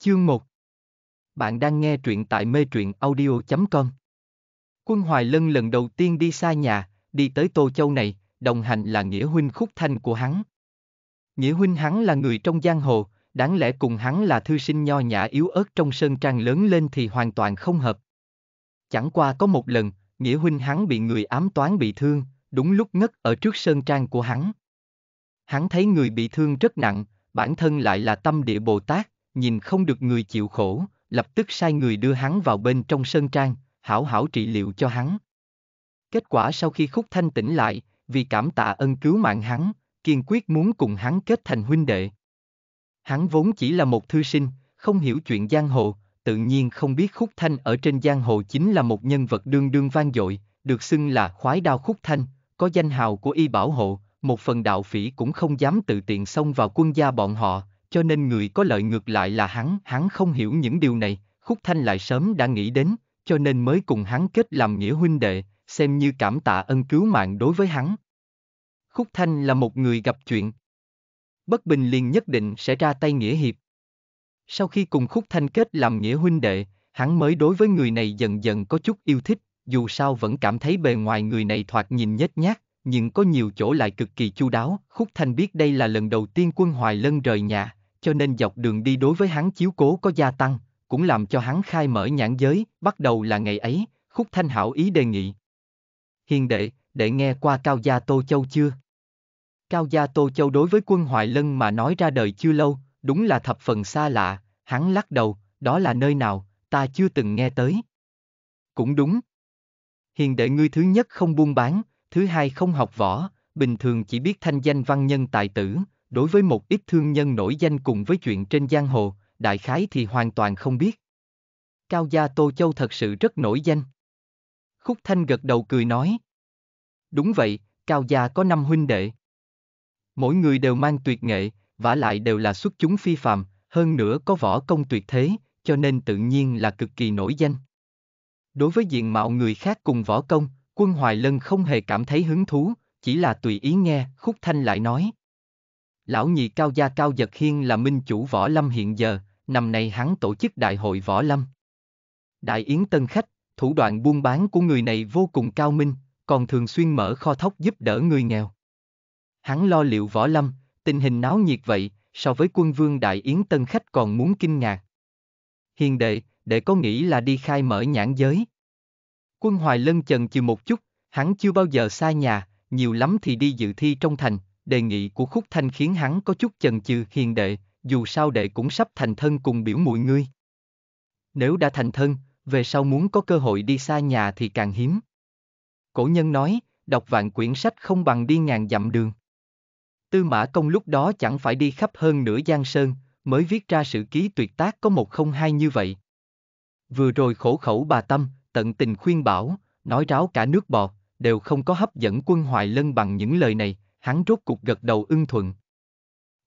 Chương 1 Bạn đang nghe truyện tại mê truyện audio.com Quân Hoài Lân lần đầu tiên đi xa nhà, đi tới Tô Châu này, đồng hành là Nghĩa Huynh khúc thanh của hắn. Nghĩa Huynh hắn là người trong giang hồ, đáng lẽ cùng hắn là thư sinh nho nhã yếu ớt trong sơn trang lớn lên thì hoàn toàn không hợp. Chẳng qua có một lần, Nghĩa Huynh hắn bị người ám toán bị thương, đúng lúc ngất ở trước sơn trang của hắn. Hắn thấy người bị thương rất nặng, bản thân lại là tâm địa Bồ Tát, nhìn không được người chịu khổ, lập tức sai người đưa hắn vào bên trong sơn trang, hảo hảo trị liệu cho hắn. Kết quả sau khi Khúc Thanh tỉnh lại, vì cảm tạ ân cứu mạng hắn, kiên quyết muốn cùng hắn kết thành huynh đệ. Hắn vốn chỉ là một thư sinh, không hiểu chuyện giang hồ, tự nhiên không biết Khúc Thanh ở trên giang hồ chính là một nhân vật đương đương vang dội, được xưng là khoái đao Khúc Thanh, có danh hào của y bảo hộ, một phần đạo phỉ cũng không dám tự tiện xông vào quân gia bọn họ, cho nên người có lợi ngược lại là hắn. Hắn không hiểu những điều này, Khúc Thanh lại sớm đã nghĩ đến, cho nên mới cùng hắn kết làm nghĩa huynh đệ, xem như cảm tạ ân cứu mạng đối với hắn. Khúc Thanh là một người gặp chuyện. Bất bình liền nhất định sẽ ra tay nghĩa hiệp. Sau khi cùng Khúc Thanh kết làm nghĩa huynh đệ, hắn mới đối với người này dần dần có chút yêu thích, dù sao vẫn cảm thấy bề ngoài người này thoạt nhìn nhếch nhác, nhưng có nhiều chỗ lại cực kỳ chu đáo. Khúc Thanh biết đây là lần đầu tiên quân Hoài Lân rời nhà, cho nên dọc đường đi đối với hắn chiếu cố có gia tăng, cũng làm cho hắn khai mở nhãn giới, bắt đầu là ngày ấy, Khúc Thanh hảo ý đề nghị. Hiền đệ, đệ nghe qua Cao Gia Tô Châu chưa? Cao Gia Tô Châu đối với quân Hoài Lân mà nói ra đời chưa lâu, đúng là thập phần xa lạ, hắn lắc đầu, đó là nơi nào, ta chưa từng nghe tới. Cũng đúng. Hiền đệ ngươi thứ nhất không buôn bán, thứ hai không học võ, bình thường chỉ biết thanh danh văn nhân tài tử, đối với một ít thương nhân nổi danh cùng với chuyện trên giang hồ, đại khái thì hoàn toàn không biết. Cao gia Tô Châu thật sự rất nổi danh. Khúc Thanh gật đầu cười nói. Đúng vậy, Cao gia có năm huynh đệ. Mỗi người đều mang tuyệt nghệ, vả lại đều là xuất chúng phi phàm, hơn nữa có võ công tuyệt thế, cho nên tự nhiên là cực kỳ nổi danh. Đối với diện mạo người khác cùng võ công, quân Hoài Lân không hề cảm thấy hứng thú, chỉ là tùy ý nghe, Khúc Thanh lại nói. Lão nhị cao gia cao giật hiên là minh chủ võ lâm hiện giờ, năm nay hắn tổ chức đại hội võ lâm. Đại yến tân khách, thủ đoạn buôn bán của người này vô cùng cao minh, còn thường xuyên mở kho thóc giúp đỡ người nghèo. Hắn lo liệu võ lâm, tình hình náo nhiệt vậy, so với quân vương đại yến tân khách còn muốn kinh ngạc. Hiền đệ, để có nghĩ là đi khai mở nhãn giới. Quân Hoài Lân chần chừ một chút, hắn chưa bao giờ xa nhà, nhiều lắm thì đi dự thi trong thành, đề nghị của khúc thanh khiến hắn có chút chần chừ hiền đệ, dù sao đệ cũng sắp thành thân cùng biểu muội ngươi. Nếu đã thành thân, về sau muốn có cơ hội đi xa nhà thì càng hiếm. Cổ nhân nói, đọc vạn quyển sách không bằng đi ngàn dặm đường. Tư mã công lúc đó chẳng phải đi khắp hơn nửa giang sơn, mới viết ra sự ký tuyệt tác có một không hai như vậy. Vừa rồi khổ khẩu bà Tâm, tận tình khuyên bảo, nói ráo cả nước bọt, đều không có hấp dẫn quân hoài lân bằng những lời này, hắn rốt cục gật đầu ưng thuận.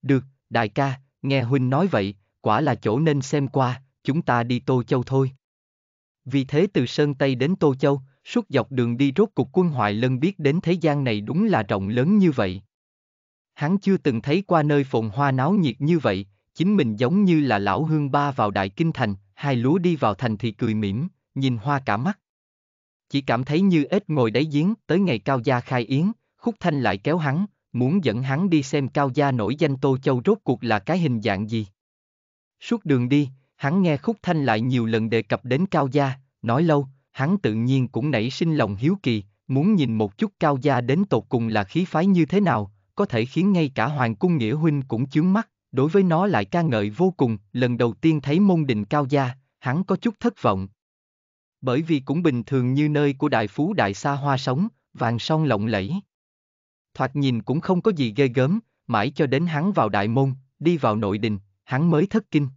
Được, đại ca, nghe huynh nói vậy, quả là chỗ nên xem qua, chúng ta đi Tô Châu thôi. Vì thế từ Sơn Tây đến Tô Châu, suốt dọc đường đi rốt cục quân hoại lân biết đến thế gian này đúng là rộng lớn như vậy. Hắn chưa từng thấy qua nơi phồn hoa náo nhiệt như vậy, chính mình giống như là lão hương ba vào đại kinh thành, hai lúa đi vào thành thì cười mỉm, nhìn hoa cả mắt. Chỉ cảm thấy như ếch ngồi đáy giếng tới ngày cao gia khai yến, Khúc Thanh lại kéo hắn, muốn dẫn hắn đi xem cao gia nổi danh Tô Châu rốt cuộc là cái hình dạng gì. Suốt đường đi, hắn nghe Khúc Thanh lại nhiều lần đề cập đến cao gia, nói lâu, hắn tự nhiên cũng nảy sinh lòng hiếu kỳ, muốn nhìn một chút cao gia đến tột cùng là khí phái như thế nào, có thể khiến ngay cả Hoàng Cung Nghĩa Huynh cũng chướng mắt, đối với nó lại ca ngợi vô cùng, lần đầu tiên thấy môn đình cao gia, hắn có chút thất vọng. Bởi vì cũng bình thường như nơi của đại phú đại xa hoa sống, vàng son lộng lẫy thoạt nhìn cũng không có gì ghê gớm, mãi cho đến hắn vào đại môn, đi vào nội đình, hắn mới thất kinh.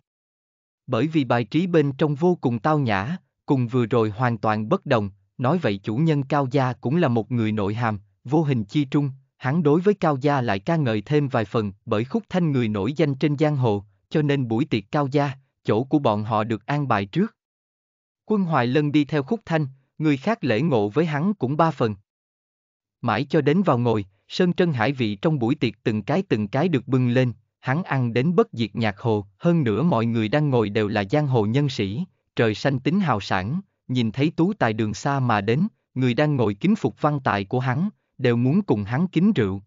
Bởi vì bài trí bên trong vô cùng tao nhã, cùng vừa rồi hoàn toàn bất đồng, nói vậy chủ nhân Cao Gia cũng là một người nội hàm, vô hình chi trung, hắn đối với Cao Gia lại ca ngợi thêm vài phần bởi khúc thanh người nổi danh trên giang hồ, cho nên buổi tiệc Cao Gia, chỗ của bọn họ được an bài trước. Quân Hoài Lân đi theo khúc thanh, người khác lễ ngộ với hắn cũng ba phần, Mãi cho đến vào ngồi, sơn trân hải vị trong buổi tiệc từng cái từng cái được bưng lên, hắn ăn đến bất diệt nhạc hồ, hơn nữa mọi người đang ngồi đều là giang hồ nhân sĩ, trời xanh tính hào sản, nhìn thấy tú tài đường xa mà đến, người đang ngồi kính phục văn tài của hắn, đều muốn cùng hắn kính rượu.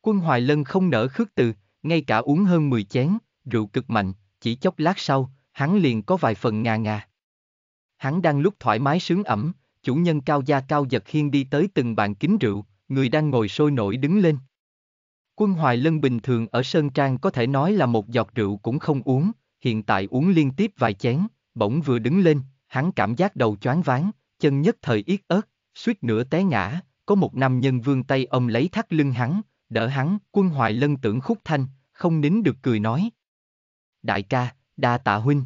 Quân Hoài Lân không nở khước từ, ngay cả uống hơn 10 chén, rượu cực mạnh, chỉ chốc lát sau, hắn liền có vài phần ngà ngà. Hắn đang lúc thoải mái sướng ẩm, chủ nhân cao gia cao giật hiên đi tới từng bàn kính rượu, người đang ngồi sôi nổi đứng lên. Quân Hoài Lân bình thường ở Sơn Trang có thể nói là một giọt rượu cũng không uống, hiện tại uống liên tiếp vài chén, bỗng vừa đứng lên, hắn cảm giác đầu choáng váng, chân nhất thời yết ớt, suýt nữa té ngã, có một nam nhân vương tay ôm lấy thắt lưng hắn, đỡ hắn, quân Hoài Lân tưởng khúc thanh, không nín được cười nói. Đại ca, đa tạ huynh.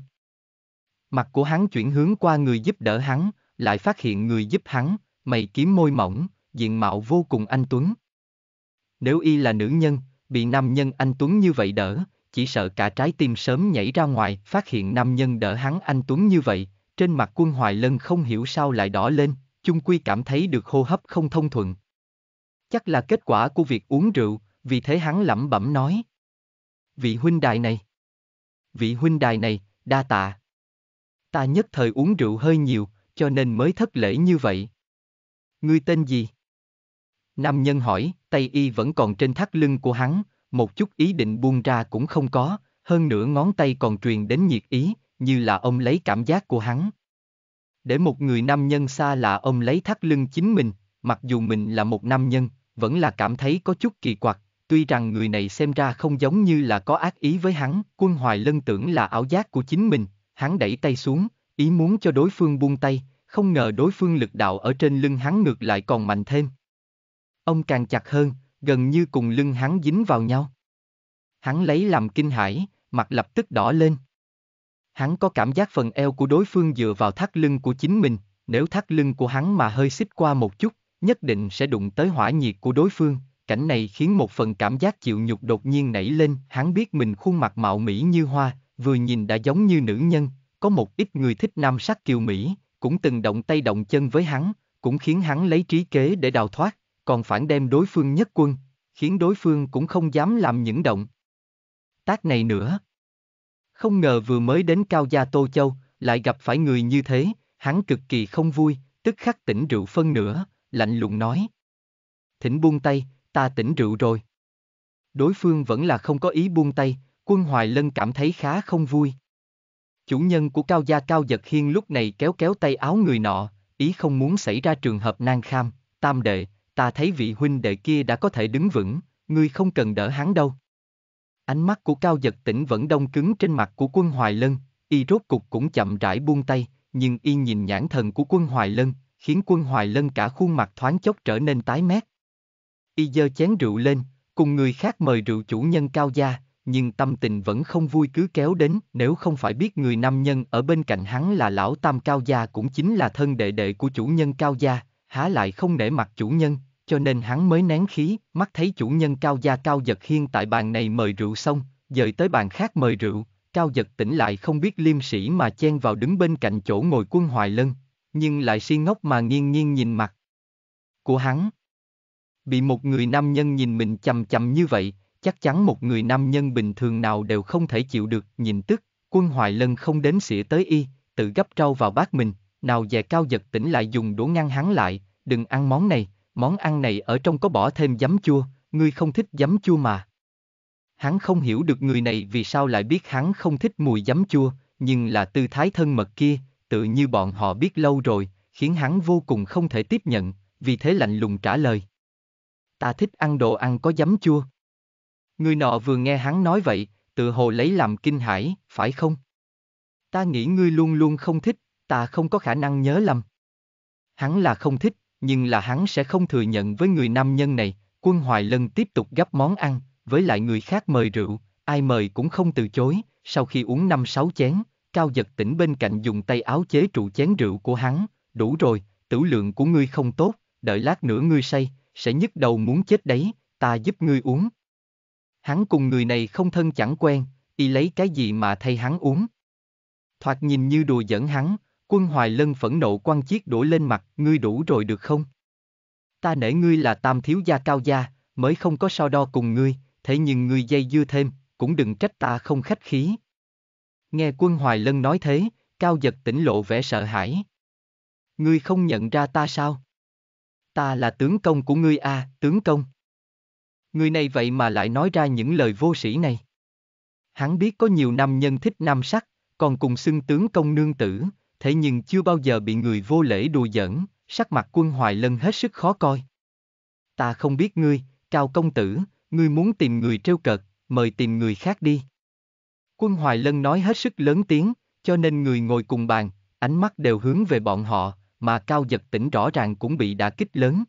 Mặt của hắn chuyển hướng qua người giúp đỡ hắn, lại phát hiện người giúp hắn, mày kiếm môi mỏng, diện mạo vô cùng anh Tuấn. Nếu y là nữ nhân, bị nam nhân anh Tuấn như vậy đỡ, chỉ sợ cả trái tim sớm nhảy ra ngoài, phát hiện nam nhân đỡ hắn anh Tuấn như vậy, trên mặt quân hoài lân không hiểu sao lại đỏ lên, chung quy cảm thấy được hô hấp không thông thuận. Chắc là kết quả của việc uống rượu, vì thế hắn lẩm bẩm nói. Vị huynh đài này. Vị huynh đài này, đa tạ. Ta nhất thời uống rượu hơi nhiều, cho nên mới thất lễ như vậy. Ngươi tên gì? Nam nhân hỏi, tay y vẫn còn trên thắt lưng của hắn, một chút ý định buông ra cũng không có, hơn nữa ngón tay còn truyền đến nhiệt ý, như là ông lấy cảm giác của hắn. Để một người nam nhân xa lạ ông lấy thắt lưng chính mình, mặc dù mình là một nam nhân, vẫn là cảm thấy có chút kỳ quặc, tuy rằng người này xem ra không giống như là có ác ý với hắn, quân hoài lân tưởng là ảo giác của chính mình, hắn đẩy tay xuống, ý muốn cho đối phương buông tay, không ngờ đối phương lực đạo ở trên lưng hắn ngược lại còn mạnh thêm. Ông càng chặt hơn, gần như cùng lưng hắn dính vào nhau. Hắn lấy làm kinh hãi, mặt lập tức đỏ lên. Hắn có cảm giác phần eo của đối phương dựa vào thắt lưng của chính mình, nếu thắt lưng của hắn mà hơi xích qua một chút, nhất định sẽ đụng tới hỏa nhiệt của đối phương, cảnh này khiến một phần cảm giác chịu nhục đột nhiên nảy lên, hắn biết mình khuôn mặt mạo mỹ như hoa, vừa nhìn đã giống như nữ nhân, có một ít người thích nam sắc kiều mỹ, cũng từng động tay động chân với hắn, cũng khiến hắn lấy trí kế để đào thoát, còn phản đem đối phương nhất quân, khiến đối phương cũng không dám làm những động. Tác này nữa. Không ngờ vừa mới đến Cao Gia Tô Châu, lại gặp phải người như thế, hắn cực kỳ không vui, tức khắc tỉnh rượu phân nửa, lạnh lùng nói. Thỉnh buông tay, ta tỉnh rượu rồi. Đối phương vẫn là không có ý buông tay, quân Hoài Lân cảm thấy khá không vui, Chủ nhân của Cao Gia Cao Giật Hiên lúc này kéo kéo tay áo người nọ, ý không muốn xảy ra trường hợp nan kham, tam đệ, ta thấy vị huynh đệ kia đã có thể đứng vững, ngươi không cần đỡ hắn đâu. Ánh mắt của Cao Giật Tỉnh vẫn đông cứng trên mặt của quân Hoài Lân, y rốt cục cũng chậm rãi buông tay, nhưng y nhìn nhãn thần của quân Hoài Lân, khiến quân Hoài Lân cả khuôn mặt thoáng chốc trở nên tái mét. Y giơ chén rượu lên, cùng người khác mời rượu chủ nhân Cao Gia, nhưng tâm tình vẫn không vui cứ kéo đến, nếu không phải biết người nam nhân ở bên cạnh hắn là lão tam cao gia cũng chính là thân đệ đệ của chủ nhân cao gia, há lại không nể mặt chủ nhân, cho nên hắn mới nén khí, mắt thấy chủ nhân cao gia cao giật hiên tại bàn này mời rượu xong, dời tới bàn khác mời rượu, cao giật tỉnh lại không biết liêm sĩ mà chen vào đứng bên cạnh chỗ ngồi quân hoài lân, nhưng lại si ngốc mà nghiêng nghiêng nhìn mặt của hắn. Bị một người nam nhân nhìn mình chầm chầm như vậy, chắc chắn một người nam nhân bình thường nào đều không thể chịu được, nhìn tức, quân hoài lân không đến xỉa tới y, tự gấp trâu vào bát mình, nào dè cao giật tỉnh lại dùng đũa ngăn hắn lại, đừng ăn món này, món ăn này ở trong có bỏ thêm giấm chua, ngươi không thích giấm chua mà. Hắn không hiểu được người này vì sao lại biết hắn không thích mùi giấm chua, nhưng là tư thái thân mật kia, tự như bọn họ biết lâu rồi, khiến hắn vô cùng không thể tiếp nhận, vì thế lạnh lùng trả lời. Ta thích ăn đồ ăn có giấm chua. Người nọ vừa nghe hắn nói vậy, tự hồ lấy làm kinh hãi, phải không? Ta nghĩ ngươi luôn luôn không thích, ta không có khả năng nhớ lầm. Hắn là không thích, nhưng là hắn sẽ không thừa nhận với người nam nhân này, quân Hoài Lân tiếp tục gấp món ăn, với lại người khác mời rượu, ai mời cũng không từ chối, sau khi uống năm sáu chén, Cao Giật tỉnh bên cạnh dùng tay áo chế trụ chén rượu của hắn, đủ rồi, tử lượng của ngươi không tốt, đợi lát nữa ngươi say, sẽ nhức đầu muốn chết đấy, ta giúp ngươi uống. Hắn cùng người này không thân chẳng quen, y lấy cái gì mà thay hắn uống. Thoạt nhìn như đùa giỡn hắn, quân hoài lân phẫn nộ quan chiếc đổ lên mặt, ngươi đủ rồi được không? Ta nể ngươi là tam thiếu gia cao gia, mới không có so đo cùng ngươi, thế nhưng ngươi dây dưa thêm, cũng đừng trách ta không khách khí. Nghe quân hoài lân nói thế, cao giật tỉnh lộ vẻ sợ hãi. Ngươi không nhận ra ta sao? Ta là tướng công của ngươi a, à, tướng công. Người này vậy mà lại nói ra những lời vô sĩ này. Hắn biết có nhiều nam nhân thích nam sắc, còn cùng xưng tướng công nương tử, thế nhưng chưa bao giờ bị người vô lễ đùa giỡn, sắc mặt quân hoài lân hết sức khó coi. Ta không biết ngươi, cao công tử, ngươi muốn tìm người trêu cợt, mời tìm người khác đi. Quân hoài lân nói hết sức lớn tiếng, cho nên người ngồi cùng bàn, ánh mắt đều hướng về bọn họ, mà cao giật tỉnh rõ ràng cũng bị đả kích lớn.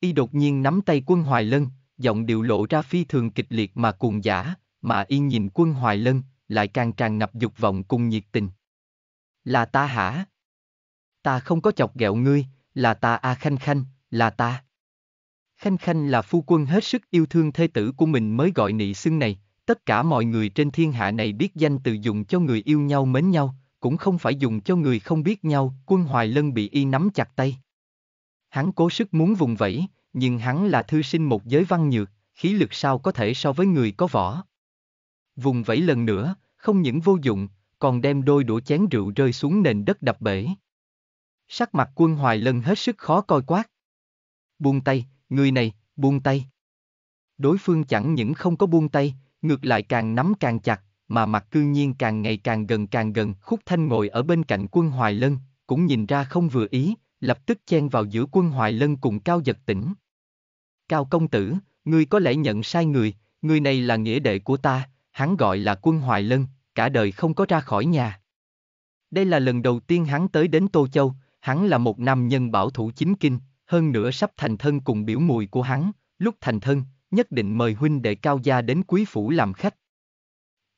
Y đột nhiên nắm tay quân hoài lân, giọng điệu lộ ra phi thường kịch liệt mà cuồng giả, mà y nhìn quân Hoài Lân, lại càng tràn ngập dục vọng cùng nhiệt tình. Là ta hả? Ta không có chọc ghẹo ngươi, là ta A à Khanh Khanh, là ta. Khanh Khanh là phu quân hết sức yêu thương thê tử của mình mới gọi nị xưng này, tất cả mọi người trên thiên hạ này biết danh từ dùng cho người yêu nhau mến nhau, cũng không phải dùng cho người không biết nhau, quân Hoài Lân bị y nắm chặt tay. Hắn cố sức muốn vùng vẫy, nhưng hắn là thư sinh một giới văn nhược, khí lực sao có thể so với người có võ. Vùng vẫy lần nữa, không những vô dụng, còn đem đôi đũa chén rượu rơi xuống nền đất đập bể. Sắc mặt quân hoài lân hết sức khó coi quát. Buông tay, người này, buông tay. Đối phương chẳng những không có buông tay, ngược lại càng nắm càng chặt, mà mặt cư nhiên càng ngày càng gần càng gần. Khúc Thanh ngồi ở bên cạnh quân hoài lân, cũng nhìn ra không vừa ý, lập tức chen vào giữa quân hoài lân cùng cao giật tỉnh. Cao công tử, ngươi có lẽ nhận sai người, người này là nghĩa đệ của ta, hắn gọi là quân Hoài Lân, cả đời không có ra khỏi nhà. Đây là lần đầu tiên hắn tới đến Tô Châu, hắn là một nam nhân bảo thủ chính kinh, hơn nữa sắp thành thân cùng biểu mùi của hắn, lúc thành thân, nhất định mời huynh đệ cao gia đến quý phủ làm khách.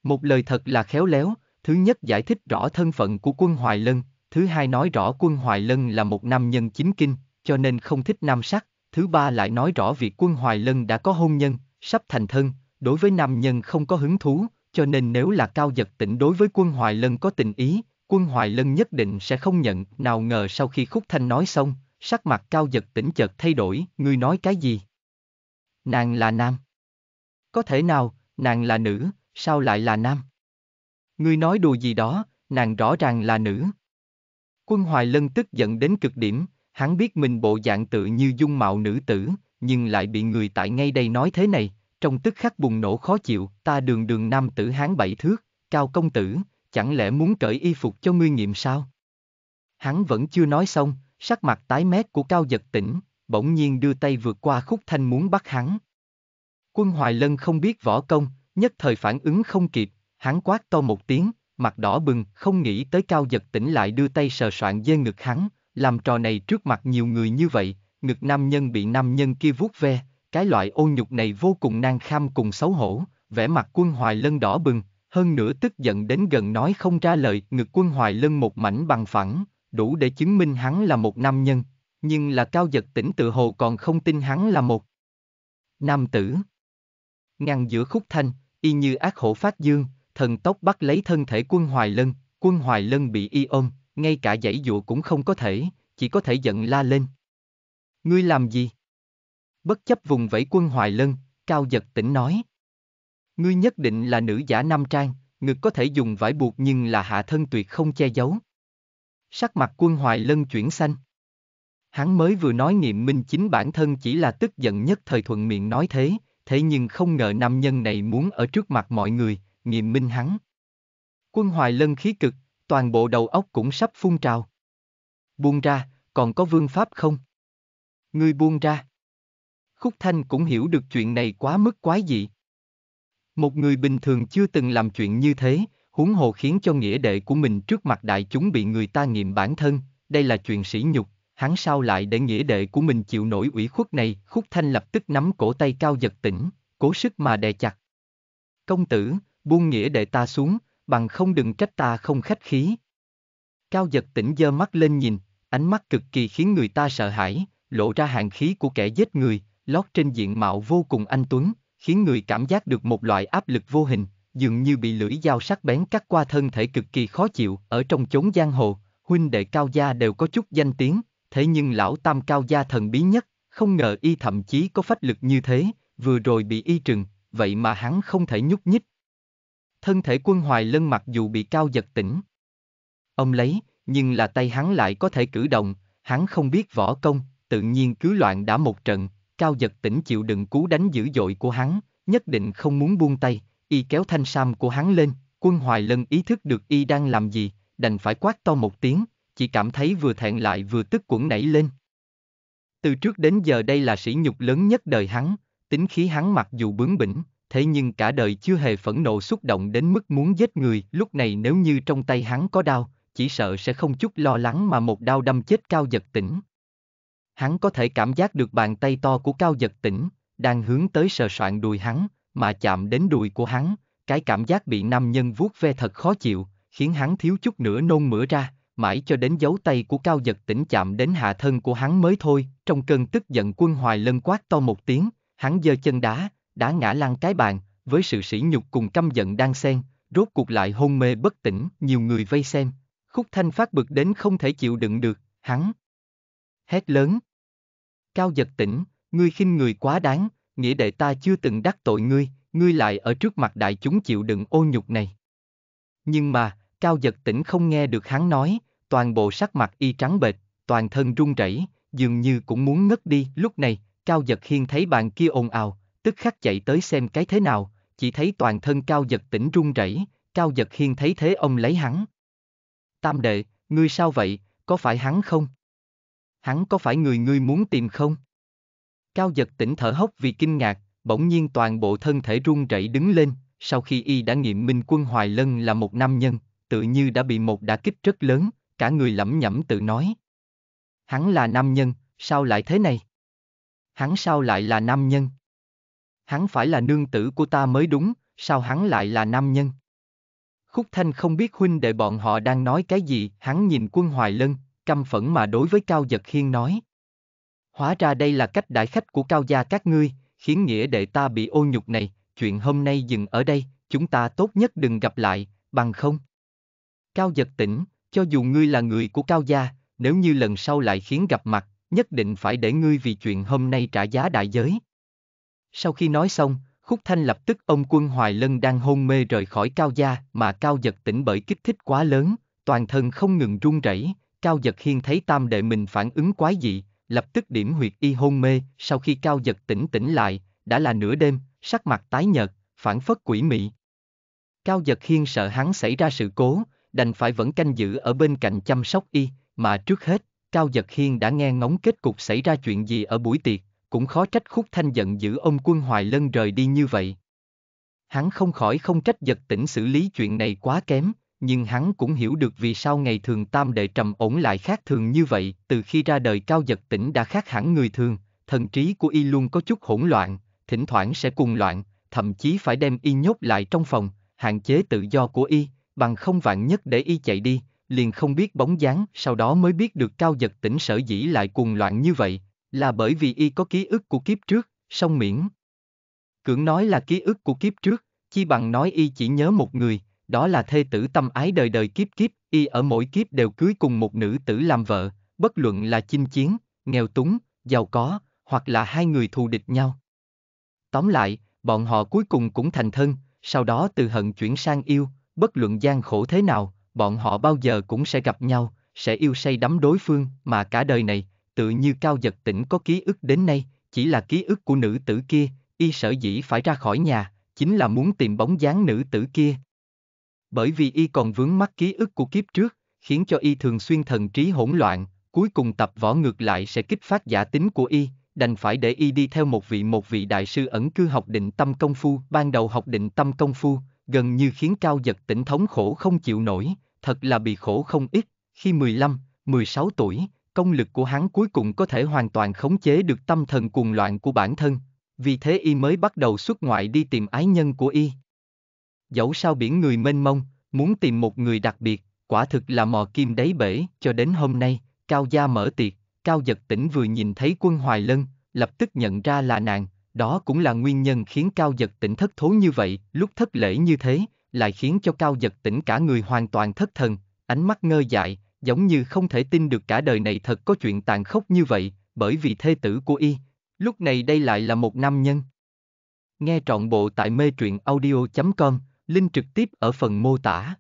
Một lời thật là khéo léo, thứ nhất giải thích rõ thân phận của quân Hoài Lân, thứ hai nói rõ quân Hoài Lân là một nam nhân chính kinh, cho nên không thích nam sắc, thứ ba lại nói rõ việc quân Hoài Lân đã có hôn nhân, sắp thành thân, đối với nam nhân không có hứng thú, cho nên nếu là cao giật tỉnh đối với quân Hoài Lân có tình ý, quân Hoài Lân nhất định sẽ không nhận, nào ngờ sau khi Khúc Thanh nói xong, sắc mặt cao giật tỉnh chợt thay đổi, ngươi nói cái gì? Nàng là nam. Có thể nào, nàng là nữ, sao lại là nam? Ngươi nói đùa gì đó, nàng rõ ràng là nữ. Quân Hoài Lân tức giận đến cực điểm, Hắn biết mình bộ dạng tự như dung mạo nữ tử, nhưng lại bị người tại ngay đây nói thế này, trong tức khắc bùng nổ khó chịu, ta đường đường nam tử hán bảy thước, cao công tử, chẳng lẽ muốn cởi y phục cho ngươi nghiệm sao? Hắn vẫn chưa nói xong, sắc mặt tái mét của cao giật tỉnh, bỗng nhiên đưa tay vượt qua khúc thanh muốn bắt hắn. Quân Hoài Lân không biết võ công, nhất thời phản ứng không kịp, hắn quát to một tiếng, mặt đỏ bừng, không nghĩ tới cao giật tỉnh lại đưa tay sờ soạn dê ngực hắn, làm trò này trước mặt nhiều người như vậy, ngực nam nhân bị nam nhân kia vuốt ve, cái loại ô nhục này vô cùng nang kham cùng xấu hổ, vẻ mặt quân hoài lân đỏ bừng, hơn nữa tức giận đến gần nói không ra lời, ngực quân hoài lân một mảnh bằng phẳng, đủ để chứng minh hắn là một nam nhân, nhưng là cao giật tỉnh tự hồ còn không tin hắn là một nam tử. Ngăn giữa khúc thanh, y như ác hổ phát dương, thần tốc bắt lấy thân thể quân hoài lân, quân hoài lân bị y ôm, ngay cả dãy dụa cũng không có thể, chỉ có thể giận la lên. Ngươi làm gì? Bất chấp vùng vẫy quân hoài lân, cao giật tỉnh nói. Ngươi nhất định là nữ giả nam trang, ngực có thể dùng vải buộc nhưng là hạ thân tuyệt không che giấu. Sắc mặt quân hoài lân chuyển xanh. Hắn mới vừa nói niệm minh chính bản thân chỉ là tức giận nhất thời thuận miệng nói thế, thế nhưng không ngờ nam nhân này muốn ở trước mặt mọi người, niệm minh hắn. Quân hoài lân khí cực, toàn bộ đầu óc cũng sắp phun trào. Buông ra, còn có vương pháp không? Ngươi buông ra. Khúc Thanh cũng hiểu được chuyện này quá mức quái dị. Một người bình thường chưa từng làm chuyện như thế, huống hồ khiến cho nghĩa đệ của mình trước mặt đại chúng bị người ta nghiệm bản thân, đây là chuyện sỉ nhục, hắn sao lại để nghĩa đệ của mình chịu nổi ủy khuất này, Khúc Thanh lập tức nắm cổ tay cao giật tỉnh, cố sức mà đè chặt. Công tử, buông nghĩa đệ ta xuống, bằng không đừng trách ta không khách khí. Cao giật tỉnh dơ mắt lên nhìn, ánh mắt cực kỳ khiến người ta sợ hãi, lộ ra hàng khí của kẻ giết người, lót trên diện mạo vô cùng anh tuấn, khiến người cảm giác được một loại áp lực vô hình, dường như bị lưỡi dao sắc bén cắt qua thân thể cực kỳ khó chịu, ở trong chốn giang hồ, huynh đệ cao gia đều có chút danh tiếng, thế nhưng lão tam cao gia thần bí nhất, không ngờ y thậm chí có phách lực như thế, vừa rồi bị y trừng, vậy mà hắn không thể nhúc nhích, thân thể quân hoài lân mặc dù bị cao giật tỉnh. Ông lấy, nhưng là tay hắn lại có thể cử động, hắn không biết võ công, tự nhiên cứ loạn đã một trận, cao giật tỉnh chịu đựng cú đánh dữ dội của hắn, nhất định không muốn buông tay, y kéo thanh sam của hắn lên, quân hoài lân ý thức được y đang làm gì, đành phải quát to một tiếng, chỉ cảm thấy vừa thẹn lại vừa tức quẩn nảy lên. Từ trước đến giờ đây là sỉ nhục lớn nhất đời hắn, tính khí hắn mặc dù bướng bỉnh, thế nhưng cả đời chưa hề phẫn nộ xúc động đến mức muốn giết người. Lúc này nếu như trong tay hắn có đao, chỉ sợ sẽ không chút lo lắng mà một đao đâm chết cao giật tỉnh. Hắn có thể cảm giác được bàn tay to của cao giật tỉnh, đang hướng tới sờ soạn đùi hắn, mà chạm đến đùi của hắn, cái cảm giác bị nam nhân vuốt ve thật khó chịu, khiến hắn thiếu chút nữa nôn mửa ra, mãi cho đến dấu tay của cao giật tỉnh chạm đến hạ thân của hắn mới thôi, trong cơn tức giận quân hoài lân quát to một tiếng, hắn giơ chân đá, đã ngã lăn cái bàn, với sự sỉ nhục cùng căm giận đang xen, rốt cuộc lại hôn mê bất tỉnh, nhiều người vây xem. Khúc Thanh phát bực đến không thể chịu đựng được, hắn. Hét lớn. Cao giật tỉnh, ngươi khinh người quá đáng, nghĩa đệ ta chưa từng đắc tội ngươi, ngươi lại ở trước mặt đại chúng chịu đựng ô nhục này. Nhưng mà, Cao giật tỉnh không nghe được hắn nói, toàn bộ sắc mặt y trắng bệch, toàn thân run rẩy, dường như cũng muốn ngất đi. Lúc này, Cao giật hiên thấy bàn kia ồn ào, tức khắc chạy tới xem cái thế nào, chỉ thấy toàn thân cao giật tỉnh run rẩy, cao giật hiên thấy thế ông lấy hắn. Tam đệ, ngươi sao vậy, có phải hắn không? Hắn có phải người ngươi muốn tìm không? Cao giật tỉnh thở hốc vì kinh ngạc, bỗng nhiên toàn bộ thân thể run rẩy đứng lên, sau khi y đã nghiệm minh quân Hoài Lân là một nam nhân, tự như đã bị một đả kích rất lớn, cả người lẩm nhẩm tự nói. Hắn là nam nhân, sao lại thế này? Hắn sao lại là nam nhân? hắn phải là nương tử của ta mới đúng, sao hắn lại là nam nhân? Khúc Thanh không biết huynh đệ bọn họ đang nói cái gì, hắn nhìn quân Hoài Lân, căm phẫn mà đối với Cao Giật Hiên nói. Hóa ra đây là cách đại khách của Cao gia các ngươi, khiến nghĩa đệ ta bị ô nhục này, chuyện hôm nay dừng ở đây, chúng ta tốt nhất đừng gặp lại, bằng không. Cao Giật tỉnh, cho dù ngươi là người của Cao gia, nếu như lần sau lại khiến gặp mặt, nhất định phải để ngươi vì chuyện hôm nay trả giá đại giới. Sau khi nói xong, Khúc Thanh lập tức ông quân Hoài Lân đang hôn mê rời khỏi Cao Gia mà Cao Giật tỉnh bởi kích thích quá lớn, toàn thân không ngừng run rẩy. Cao Giật Hiên thấy tam đệ mình phản ứng quái dị, lập tức điểm huyệt y hôn mê, sau khi Cao Giật tỉnh tỉnh lại, đã là nửa đêm, sắc mặt tái nhợt, phản phất quỷ mị. Cao Giật Hiên sợ hắn xảy ra sự cố, đành phải vẫn canh giữ ở bên cạnh chăm sóc y, mà trước hết, Cao Giật Hiên đã nghe ngóng kết cục xảy ra chuyện gì ở buổi tiệc, cũng khó trách khúc thanh giận giữ ông quân Hoài Lân rời đi như vậy. Hắn không khỏi không trách giật tỉnh xử lý chuyện này quá kém, nhưng hắn cũng hiểu được vì sao ngày thường tam đệ trầm ổn lại khác thường như vậy, từ khi ra đời cao giật tỉnh đã khác hẳn người thường, thần trí của y luôn có chút hỗn loạn, thỉnh thoảng sẽ cùng loạn, thậm chí phải đem y nhốt lại trong phòng, hạn chế tự do của y, bằng không vạn nhất để y chạy đi, liền không biết bóng dáng, sau đó mới biết được cao giật tỉnh sở dĩ lại cuồng loạn như vậy, là bởi vì y có ký ức của kiếp trước, song miễn. Cưỡng nói là ký ức của kiếp trước, chi bằng nói y chỉ nhớ một người, đó là thê tử tâm ái đời đời kiếp kiếp, y ở mỗi kiếp đều cưới cùng một nữ tử làm vợ, bất luận là chinh chiến, nghèo túng, giàu có, hoặc là hai người thù địch nhau. Tóm lại, bọn họ cuối cùng cũng thành thân, sau đó từ hận chuyển sang yêu, bất luận gian khổ thế nào, bọn họ bao giờ cũng sẽ gặp nhau, sẽ yêu say đắm đối phương mà cả đời này, tự như cao giật tỉnh có ký ức đến nay, chỉ là ký ức của nữ tử kia, y sở dĩ phải ra khỏi nhà, chính là muốn tìm bóng dáng nữ tử kia. Bởi vì y còn vướng mắc ký ức của kiếp trước, khiến cho y thường xuyên thần trí hỗn loạn, cuối cùng tập võ ngược lại sẽ kích phát giả tính của y, đành phải để y đi theo một vị một vị đại sư ẩn cư học định tâm công phu, ban đầu học định tâm công phu, gần như khiến cao giật tỉnh thống khổ không chịu nổi, thật là bị khổ không ít, khi 15, 16 tuổi, công lực của hắn cuối cùng có thể hoàn toàn khống chế được tâm thần cuồng loạn của bản thân, vì thế y mới bắt đầu xuất ngoại đi tìm ái nhân của y. Dẫu sao biển người mênh mông, muốn tìm một người đặc biệt, quả thực là mò kim đáy bể, cho đến hôm nay, Cao Gia mở tiệc, Cao Giật Tỉnh vừa nhìn thấy quân Hoài Lân, lập tức nhận ra là nàng, đó cũng là nguyên nhân khiến Cao Giật Tỉnh thất thố như vậy, lúc thất lễ như thế, lại khiến cho Cao Giật Tỉnh cả người hoàn toàn thất thần, ánh mắt ngơ dại, giống như không thể tin được cả đời này thật có chuyện tàn khốc như vậy, bởi vì thê tử của y, lúc này đây lại là một nam nhân. Nghe trọn bộ tại mê truyện audio.com, link trực tiếp ở phần mô tả.